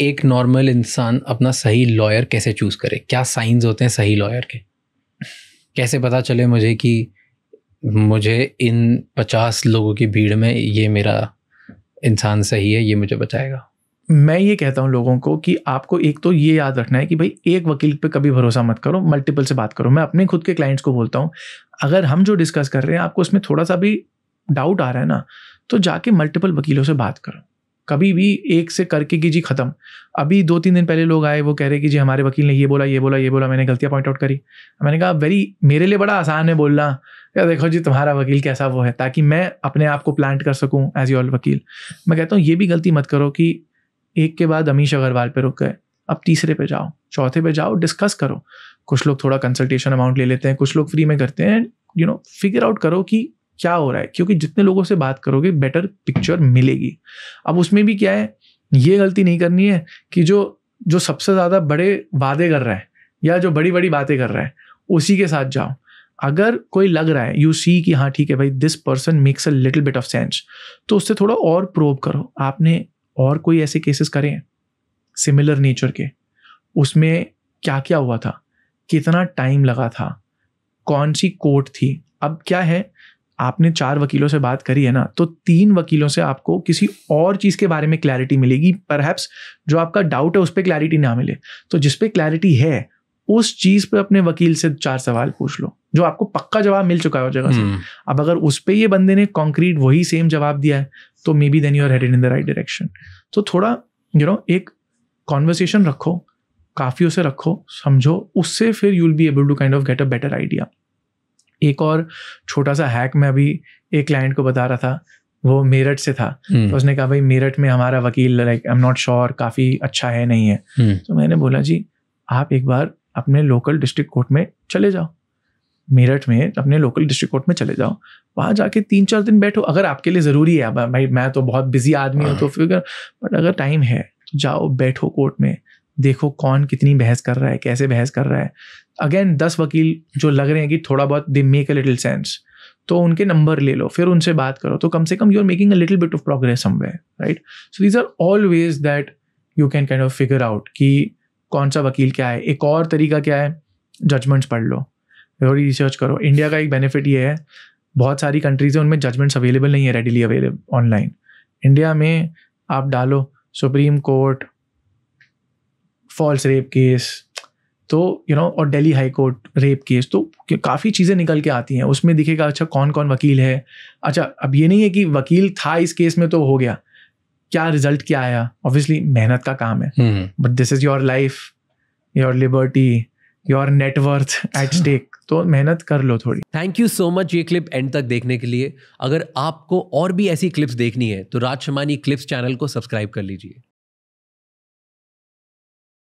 एक नॉर्मल इंसान अपना सही लॉयर कैसे चूज़ करे क्या साइंस होते हैं सही लॉयर के कैसे पता चले मुझे कि मुझे इन पचास लोगों की भीड़ में ये मेरा इंसान सही है ये मुझे बचाएगा मैं ये कहता हूँ लोगों को कि आपको एक तो ये याद रखना है कि भाई एक वकील पे कभी भरोसा मत करो मल्टीपल से बात करो मैं अपने खुद के क्लाइंट्स को बोलता हूँ अगर हम जो डिस्कस कर रहे हैं आपको उसमें थोड़ा सा भी डाउट आ रहा है ना तो जाके मल्टीपल वकीलों से बात करो कभी भी एक से करके जी ख़त्म अभी दो तीन दिन पहले लोग आए वो कह रहे कि जी हमारे वकील ने ये बोला ये बोला ये बोला मैंने गलतियाँ पॉइंट आउट करी मैंने कहा वेरी मेरे लिए बड़ा आसान है बोलना या देखो जी तुम्हारा वकील कैसा वो है ताकि मैं अपने आप को प्लांट कर सकूँ एज योर वकील मैं कहता हूँ ये भी गलती मत करो कि एक के बाद अमीश अग्रवाल पर रुक गए अब तीसरे पे जाओ चौथे पे जाओ डिस्कस करो कुछ लोग थोड़ा कंसल्टेशन अमाउंट ले लेते हैं कुछ लोग फ्री में करते हैं यू नो फिगर आउट करो कि क्या हो रहा है क्योंकि जितने लोगों से बात करोगे बेटर पिक्चर मिलेगी अब उसमें भी क्या है ये गलती नहीं करनी है कि जो जो सबसे ज़्यादा बड़े वादे कर रहा है या जो बड़ी बड़ी बातें कर रहा है उसी के साथ जाओ अगर कोई लग रहा है यू सी कि हाँ ठीक है भाई this person makes a little bit of sense तो उससे थोड़ा और प्रोव करो आपने और कोई ऐसे केसेस करे हैं सिमिलर नेचर के उसमें क्या क्या हुआ था कितना टाइम लगा था कौन सी कोर्ट थी अब क्या है आपने चार वकीलों से बात करी है ना तो तीन वकीलों से आपको किसी और चीज़ के बारे में क्लैरिटी मिलेगी परहैप्स जो आपका डाउट है उस पर क्लैरिटी ना मिले तो जिस पे क्लैरिटी है उस चीज़ पे अपने वकील से चार सवाल पूछ लो जो आपको पक्का जवाब मिल चुका है जगह से हम्म। अब अगर उस पर ये बंदे ने कॉन्क्रीट वही सेम जवाब दिया है तो maybe then you are headed in the right direction तो थोड़ा यू you नो know, एक कॉन्वर्सेशन रखो काफ़ी उसे रखो समझो उससे फिर you will be able to kind of get a better idea एक और छोटा सा हैक मैं अभी एक क्लाइंट को बता रहा था वो मेरठ से था हम्म। तो उसने कहा भाई मेरठ में हमारा वकील like I am not sure काफ़ी अच्छा है नहीं है हम्म। तो मैंने बोला जी आप एक बार अपने लोकल डिस्ट्रिक्ट कोर्ट में चले जाओ मेरठ में अपने लोकल डिस्ट्रिक्ट कोर्ट में चले जाओ वहाँ जाके तीन चार दिन बैठो अगर आपके लिए ज़रूरी है भाई मैं तो बहुत बिजी आदमी हूँ तो हाँ। फिर बट अगर टाइम है तो जाओ बैठो कोर्ट में देखो कौन कितनी बहस कर रहा है कैसे बहस कर रहा है अगेन दस वकील जो लग रहे हैं कि थोड़ा बहुत they make a little sense तो उनके नंबर ले लो फिर उनसे बात करो तो कम से कम you are making a little bit of progress somewhere right so these are always that you can kind of figure out कि कौन सा वकील क्या है एक और तरीका क्या है जजमेंट्स पढ़ लो थोड़ी रिसर्च करो इंडिया का एक बेनिफिट ये है बहुत सारी कंट्रीज़ हैं उनमें जजमेंट्स अवेलेबल नहीं है रेडिली अवेलेबल ऑनलाइन इंडिया में आप डालो supreme court false rape case तो यू you नो know, और Delhi high court rape case तो काफ़ी चीज़ें निकल के आती हैं उसमें दिखेगा अच्छा कौन कौन वकील है अच्छा अब ये नहीं है कि वकील था इस केस में तो हो गया क्या रिजल्ट क्या आया ऑब्वियसली मेहनत का काम है but this is your life your liberty your net worth at stake तो मेहनत कर लो थोड़ी थैंक यू सो मच ये क्लिप एंड तक देखने के लिए अगर आपको और भी ऐसी क्लिप्स देखनी है तो राजशमानी क्लिप्स चैनल को सब्सक्राइब कर लीजिए